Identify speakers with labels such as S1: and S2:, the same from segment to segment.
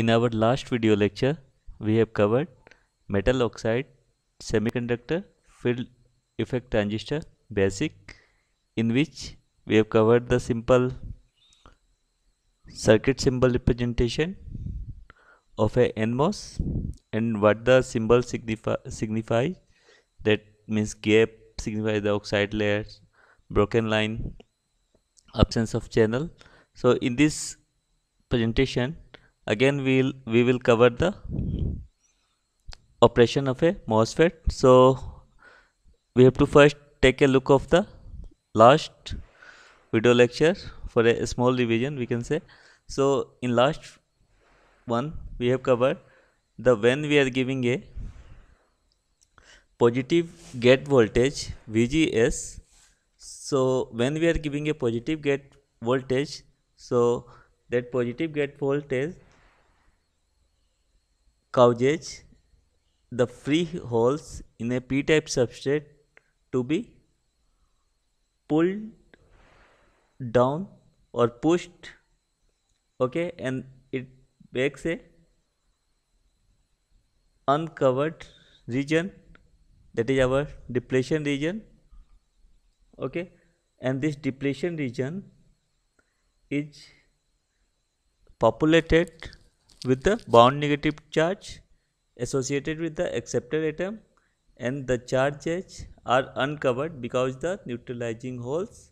S1: In our last video lecture, we have covered metal oxide, semiconductor, field effect transistor, basic, in which we have covered the simple circuit symbol representation of a NMOS and what the symbol signify, signifies that means gap signifies the oxide layers, broken line, absence of channel. So in this presentation again we'll we will cover the operation of a MOSFET so we have to first take a look of the last video lecture for a small revision we can say so in last one we have covered the when we are giving a positive gate voltage VGS so when we are giving a positive gate voltage so that positive gate voltage causes the free holes in a p-type substrate to be pulled down or pushed okay and it makes a uncovered region that is our depletion region okay and this depletion region is populated with the bound negative charge associated with the acceptor atom and the charges are uncovered because the neutralizing holes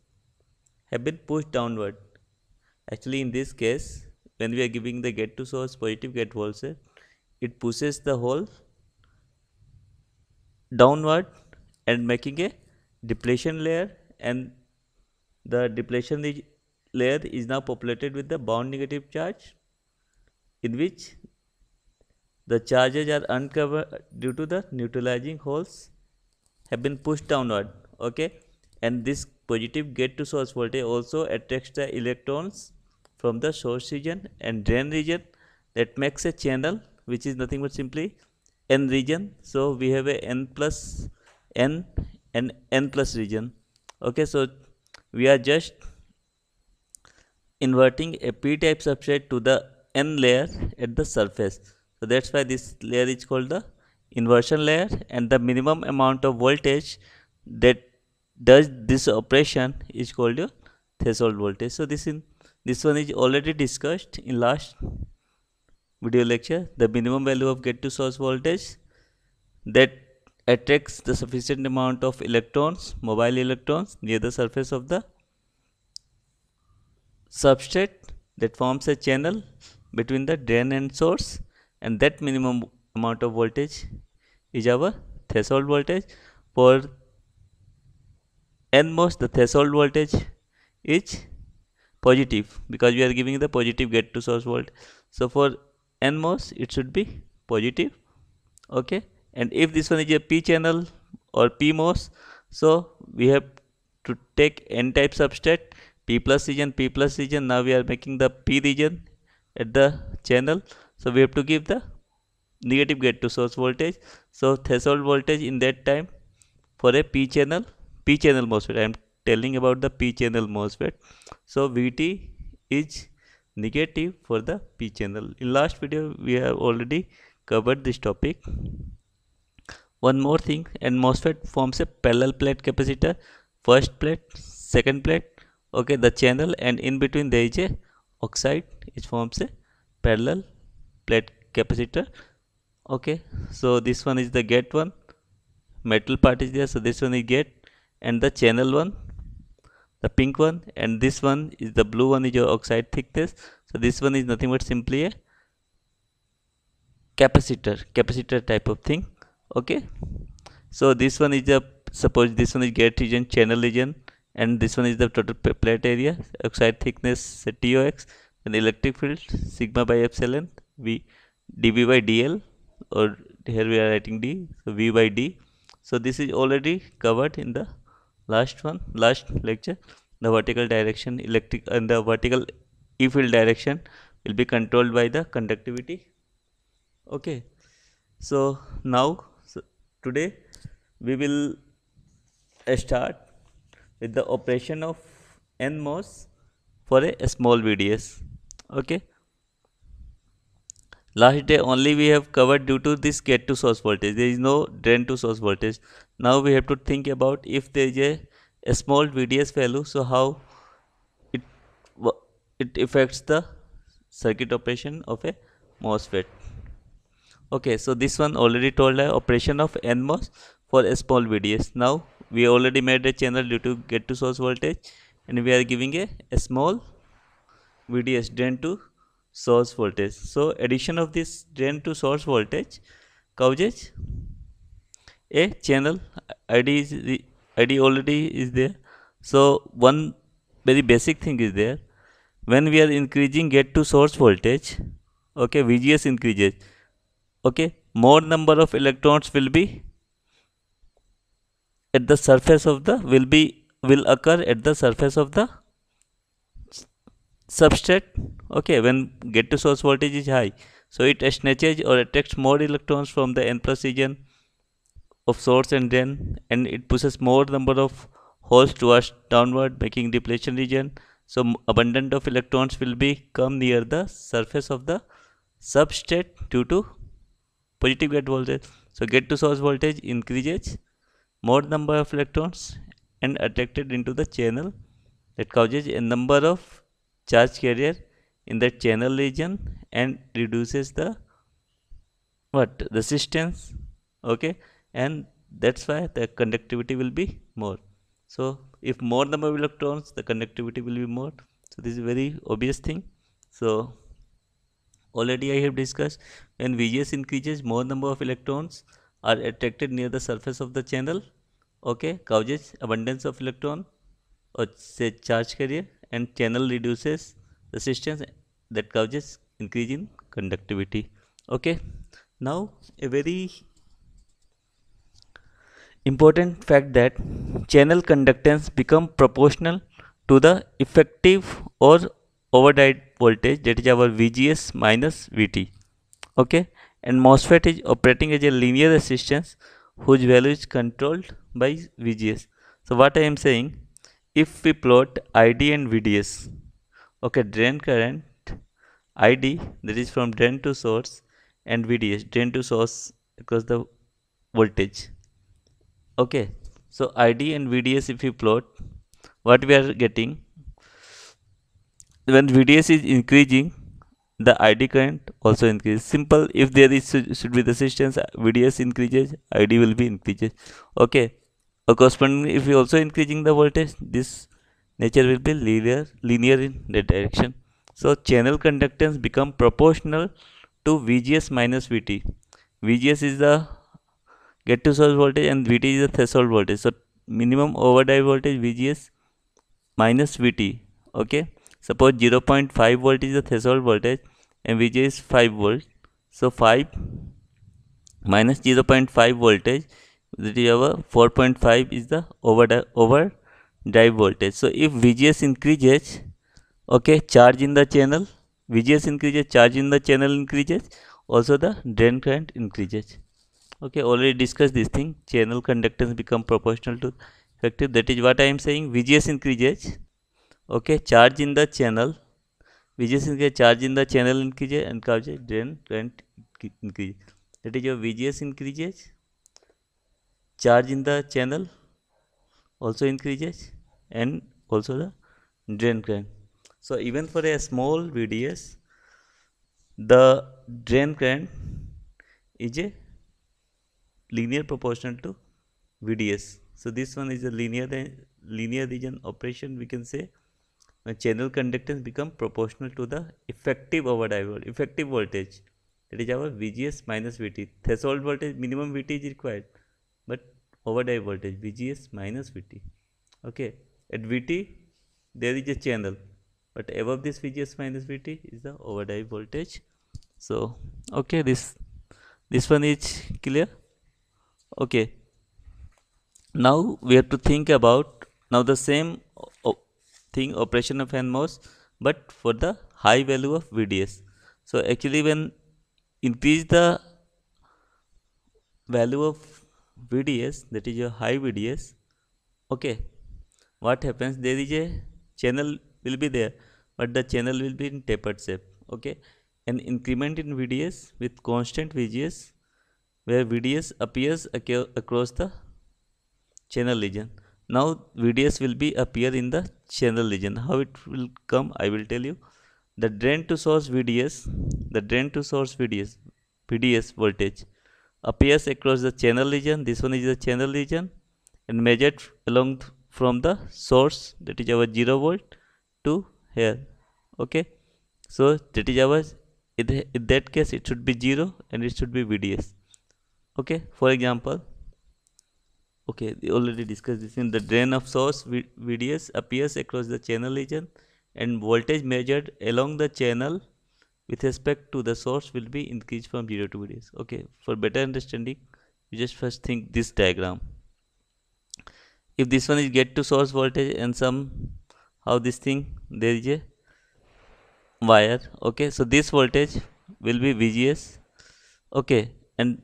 S1: have been pushed downward. Actually in this case when we are giving the gate to source positive gate voltage it pushes the hole downward and making a depletion layer and the depletion layer is now populated with the bound negative charge in which the charges are uncovered due to the neutralizing holes have been pushed downward okay and this positive gate to source voltage also attracts the electrons from the source region and drain region that makes a channel which is nothing but simply n region so we have a n plus n and n plus region okay so we are just inverting a p-type substrate to the n layer at the surface so that's why this layer is called the inversion layer and the minimum amount of voltage that does this operation is called your threshold voltage so this in this one is already discussed in last video lecture the minimum value of gate to source voltage that attracts the sufficient amount of electrons mobile electrons near the surface of the substrate that forms a channel between the drain and source and that minimum amount of voltage is our threshold voltage for nmos, the threshold voltage is positive because we are giving the positive gate to source volt so for nmos, it should be positive okay and if this one is a p channel or pmos, so we have to take n type substrate p plus region p plus region now we are making the p region at the channel so we have to give the negative gate to source voltage so threshold voltage in that time for a p channel p channel MOSFET I am telling about the p channel MOSFET so VT is negative for the p channel in last video we have already covered this topic one more thing and MOSFET forms a parallel plate capacitor first plate second plate okay the channel and in between there is a oxide is formed say parallel plate capacitor okay so this one is the gate one metal part is there so this one is gate and the channel one the pink one and this one is the blue one is your oxide thickness so this one is nothing but simply a capacitor capacitor type of thing okay so this one is the suppose this one is gate region channel region and this one is the total plate area oxide thickness tox an electric field sigma by epsilon v dv by dl or here we are writing d so v by d so this is already covered in the last one last lecture the vertical direction electric and uh, the vertical e field direction will be controlled by the conductivity okay so now so today we will start with the operation of NMOS for a small VDS okay last day only we have covered due to this gate to source voltage there is no drain to source voltage now we have to think about if there is a, a small vds value so how it it affects the circuit operation of a mosfet okay so this one already told the operation of nmos for a small vds now we already made a channel due to gate to source voltage and we are giving a, a small VDS drain to source voltage. So addition of this drain to source voltage causes a channel ID is the ID already is there. So one very basic thing is there. When we are increasing gate to source voltage, okay, VGS increases. Okay, more number of electrons will be at the surface of the will be will occur at the surface of the substrate okay when gate to source voltage is high so it snatches or attracts more electrons from the n plus region of source and drain and it pushes more number of holes towards downward making depletion region so abundant of electrons will be come near the surface of the substrate due to positive gate voltage so gate to source voltage increases more number of electrons and attracted into the channel that causes a number of charge carrier in the channel region and reduces the what resistance okay and that's why the conductivity will be more so if more number of electrons the conductivity will be more so this is very obvious thing so already I have discussed when VGS increases more number of electrons are attracted near the surface of the channel okay causes abundance of electron or say charge carrier and channel reduces resistance that causes increase in conductivity okay now a very important fact that channel conductance become proportional to the effective or overdrive voltage that is our VGS minus VT okay and MOSFET is operating as a linear resistance whose value is controlled by VGS so what I am saying if we plot id and vds okay drain current id that is from drain to source and vds drain to source across the voltage okay so id and vds if we plot what we are getting when vds is increasing the id current also increases simple if there is should be resistance vds increases id will be increases okay or correspondingly if we also increasing the voltage this nature will be linear linear in that direction so channel conductance become proportional to vgs minus vt vgs is the get to source voltage and vt is the threshold voltage so minimum overdrive voltage vgs minus vt okay suppose 0.5 volt is the threshold voltage and VGS is 5 volt so 5 minus 0.5 voltage our 4.5 is the over overdrive voltage so if vgs increases okay charge in the channel vgs increases charge in the channel increases also the drain current increases okay already discussed this thing channel conductance become proportional to effective that is what i am saying vgs increases okay charge in the channel vgs increases charge in the channel increases and causes drain current increases that is your vgs increases charge in the channel also increases and also the drain current so even for a small VDS the drain current is a linear proportional to VDS so this one is a linear linear region operation we can say when channel conductance become proportional to the effective overdrive effective voltage that is our VGS minus VT threshold voltage minimum VT is required Overdrive voltage VGS minus VT. Okay, at VT there is a channel, but above this VGS minus VT is the overdrive voltage. So okay, this this one is clear. Okay, now we have to think about now the same thing operation of NMOS, but for the high value of VDS. So actually when increase the value of VDS that is your high VDS okay what happens there is a channel will be there but the channel will be in tapered shape okay an increment in VDS with constant VGS where VDS appears across the channel region now VDS will be appear in the channel region how it will come I will tell you the drain to source VDS the drain to source VDS VDS voltage appears across the channel region this one is the channel region and measured along th from the source that is our 0 volt to here okay so that is our in, in that case it should be 0 and it should be VDS okay for example okay we already discussed this in the drain of source VDS appears across the channel region and voltage measured along the channel with respect to the source will be increased from 0 to days okay for better understanding you just first think this diagram if this one is get to source voltage and some how this thing there is a wire okay so this voltage will be vgs okay and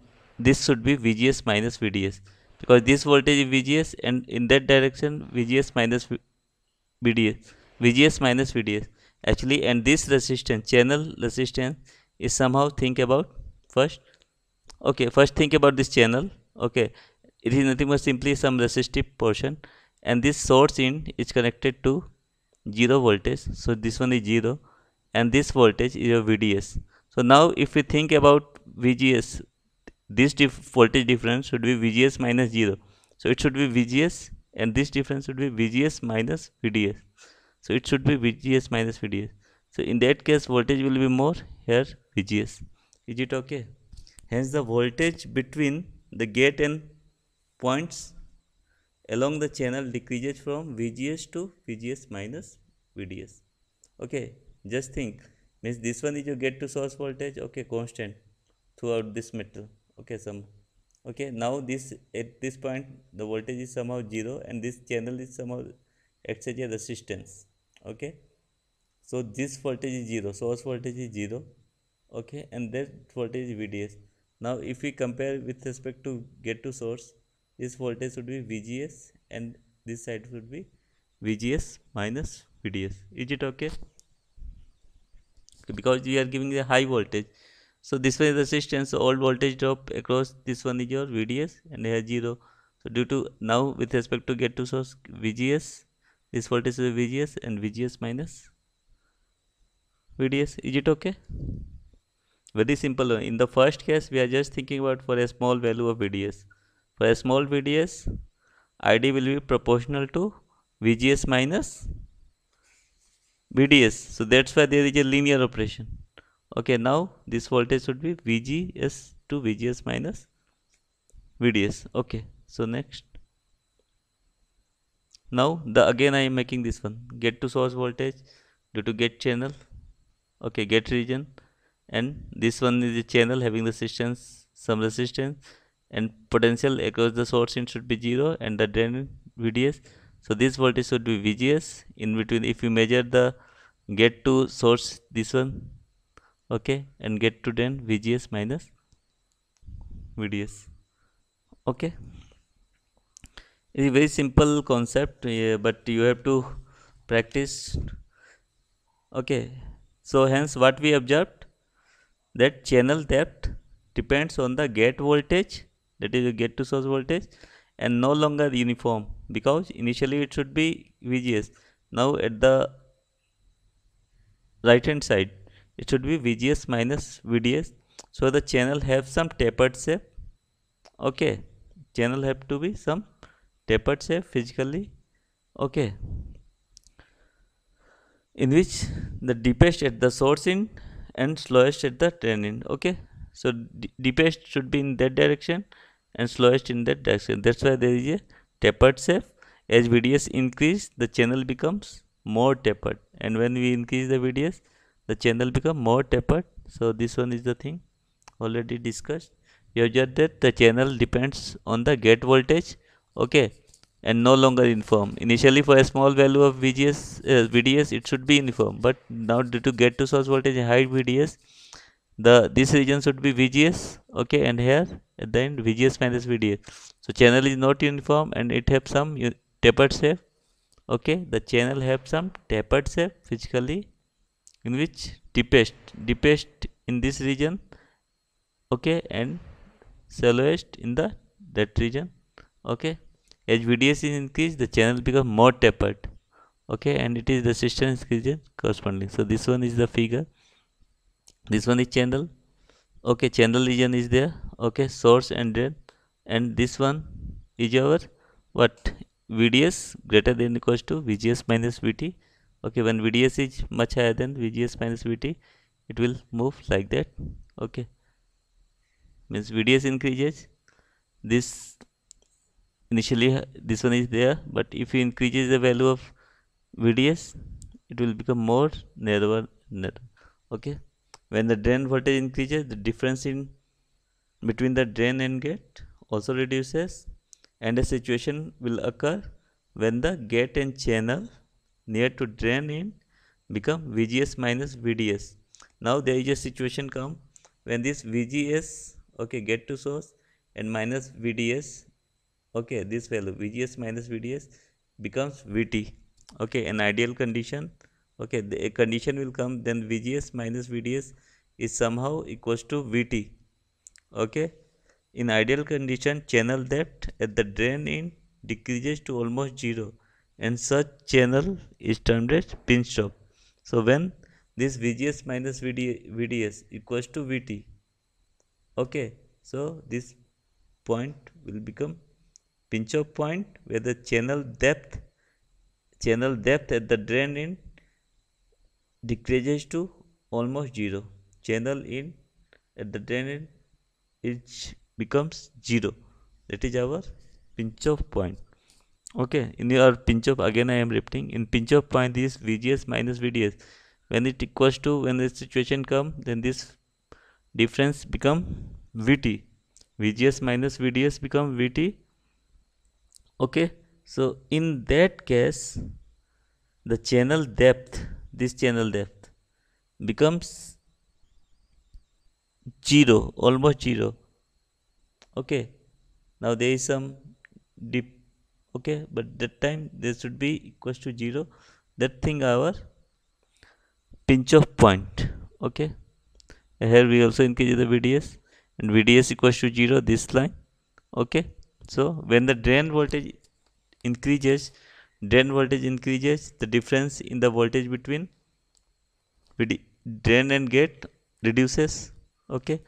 S1: this should be vgs minus vds because this voltage is vgs and in that direction vgs minus vds vgs minus vds actually and this resistance channel resistance is somehow think about first okay first think about this channel okay it is nothing but simply some resistive portion and this source in is connected to zero voltage so this one is zero and this voltage is your vds so now if we think about vgs this dif voltage difference should be vgs minus zero so it should be vgs and this difference should be vgs minus vds so it should be vgs minus vds so in that case voltage will be more here vgs is it okay hence the voltage between the gate and points along the channel decreases from vgs to vgs minus vds okay just think means this one is your gate to source voltage okay constant throughout this metal okay some okay now this at this point the voltage is somehow zero and this channel is somehow at such a resistance okay so this voltage is 0 source voltage is 0 okay and that voltage is vds now if we compare with respect to get to source this voltage would be vgs and this side would be vgs minus vds is it okay because we are giving the high voltage so this one is the resistance so all voltage drop across this one is your vds and here zero so due to now with respect to get to source vgs this voltage is vgs and vgs minus vds is it okay very simple in the first case we are just thinking about for a small value of vds for a small vds id will be proportional to vgs minus vds so that's why there is a linear operation okay now this voltage should be vgs to vgs minus vds okay so next now the again I am making this one get to source voltage due to get channel okay get region and this one is the channel having resistance some resistance and potential across the source in should be 0 and the drain VDS so this voltage should be VGS in between if you measure the get to source this one okay and get to drain VGS minus VDS okay it is very simple concept but you have to practice okay so hence what we observed that channel depth depends on the gate voltage that is the gate to source voltage and no longer uniform because initially it should be VGS now at the right hand side it should be VGS minus VDS so the channel have some tapered shape okay channel have to be some tapered shape physically okay in which the deepest at the source in and slowest at the drain in okay so deepest should be in that direction and slowest in that direction that's why there is a tapered shape as VDS increase the channel becomes more tapered and when we increase the VDS the channel become more tapered so this one is the thing already discussed you observe that the channel depends on the gate voltage okay and no longer uniform initially for a small value of VGS uh, VDS it should be uniform but now due to get to source voltage and high VDS the this region should be VGS okay and here at the end VGS minus VDS so channel is not uniform and it have some tapered shape okay the channel have some tapered shape physically in which deepest deepest in this region okay and shallowest in the that region okay as VDS is increased the channel becomes more tapered okay and it is the system increases corresponding so this one is the figure this one is channel okay channel region is there okay source and drain and this one is our what VDS greater than equals to VGS minus VT okay when VDS is much higher than VGS minus VT it will move like that okay means VDS increases this initially uh, this one is there but if you increases the value of VDS it will become more narrower, okay when the drain voltage increases the difference in between the drain and gate also reduces and a situation will occur when the gate and channel near to drain in become VGS minus VDS now there is a situation come when this VGS okay get to source and minus VDS okay this value vgs minus vds becomes vt okay an ideal condition okay the condition will come then vgs minus vds is somehow equals to vt okay in ideal condition channel depth at the drain in decreases to almost zero and such channel is termed as pin stop so when this vgs minus VD, vds equals to vt okay so this point will become pinch off point where the channel depth channel depth at the drain in decreases to almost zero channel in at the drain in it becomes zero that is our pinch off point okay in your pinch off again i am repeating in pinch off point this vgs minus vds when it equals to when the situation come then this difference become vt vgs minus vds become vt okay so in that case the channel depth this channel depth becomes zero almost zero okay now there is some dip okay but that time there should be equal to zero that thing our pinch off point okay here we also increase the VDS and VDS equals to zero this line okay so when the drain voltage increases drain voltage increases the difference in the voltage between drain and gate reduces okay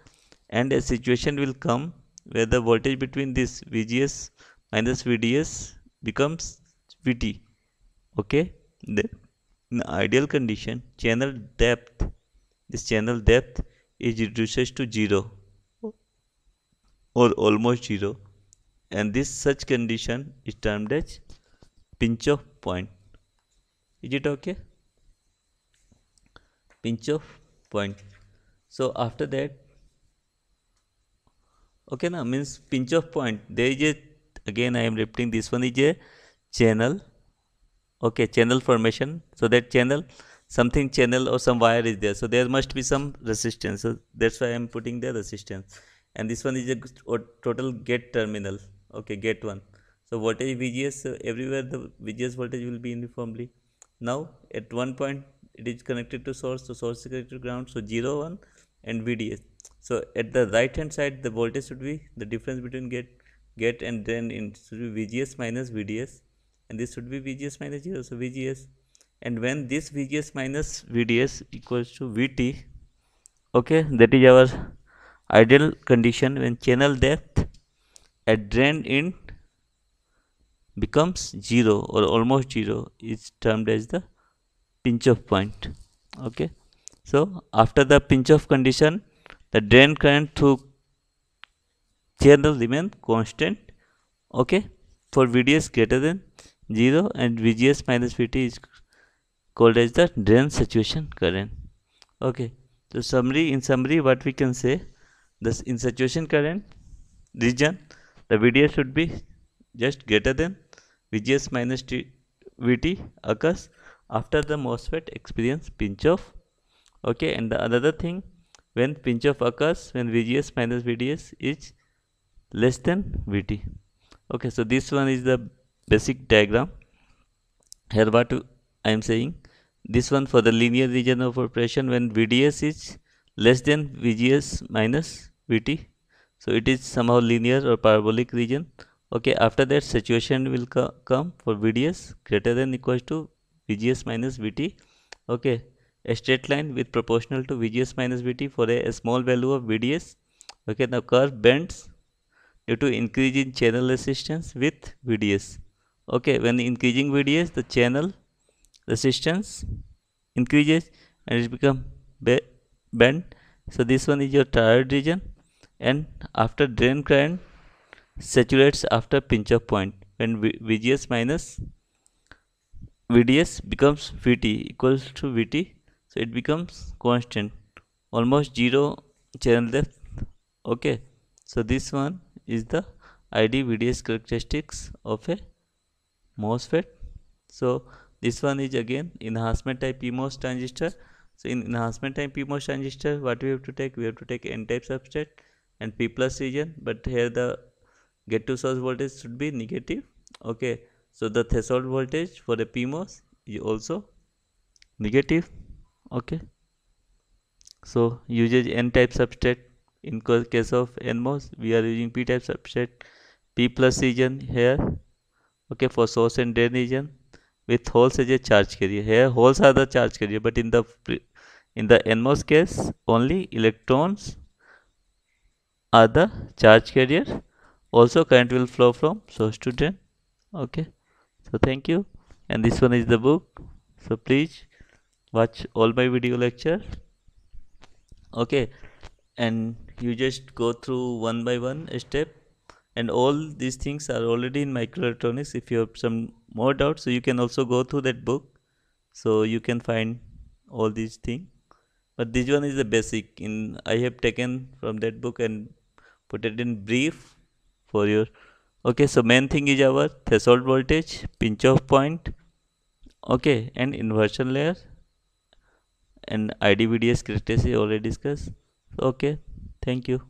S1: and a situation will come where the voltage between this VGS minus VDS becomes VT okay then in ideal condition channel depth this channel depth is reduces to zero or almost zero and this such condition is termed as pinch off point is it okay pinch off point so after that okay now means pinch off point there is a again i am repeating this one is a channel okay channel formation so that channel something channel or some wire is there so there must be some resistance so that's why i am putting the resistance and this one is a total gate terminal okay get one so voltage vgs so uh, everywhere the vgs voltage will be uniformly now at one point it is connected to source so source is connected to ground so 0 1 and vds so at the right hand side the voltage should be the difference between get get and then it should be vgs minus vds and this should be vgs minus 0 so vgs and when this vgs minus vds equals to vt okay that is our ideal condition when channel depth drain in becomes 0 or almost 0 is termed as the pinch off point okay so after the pinch off condition the drain current through channel remain constant okay for VDS greater than 0 and VGS minus VT is called as the drain saturation current okay so summary in summary what we can say this in saturation current region the VDS should be just greater than VGS minus T VT occurs after the MOSFET experience pinch off okay and the another thing when pinch off occurs when VGS minus VDS is less than VT okay so this one is the basic diagram here what I am saying this one for the linear region of operation when VDS is less than VGS minus VT so it is somehow linear or parabolic region okay after that saturation will co come for vds greater than equals to vgs minus vt okay a straight line with proportional to vgs minus vt for a, a small value of vds okay now curve bends due to increase in channel resistance with vds okay when increasing vds the channel resistance increases and it becomes bent so this one is your thyroid region and after drain current saturates after pinch off point when VGS minus VDS becomes VT equals to VT so it becomes constant almost zero channel depth okay so this one is the ID VDS characteristics of a MOSFET so this one is again enhancement type PMOS transistor so in enhancement type PMOS transistor what we have to take we have to take n type substrate and p plus region but here the get to source voltage should be negative okay so the threshold voltage for the pmos is also negative okay so usage n type substrate in case of nmos we are using p type substrate p plus region here okay for source and drain region with holes as a charge carrier here holes are the charge carrier but in the in the nmos case only electrons other charge carrier also current will flow from source to drain okay so thank you and this one is the book so please watch all my video lecture okay and you just go through one by one step and all these things are already in microelectronics if you have some more doubts so you can also go through that book so you can find all these things but this one is the basic in i have taken from that book and it in brief for your okay so main thing is our threshold voltage pinch off point okay and inversion layer and idvds characteristics already discussed okay thank you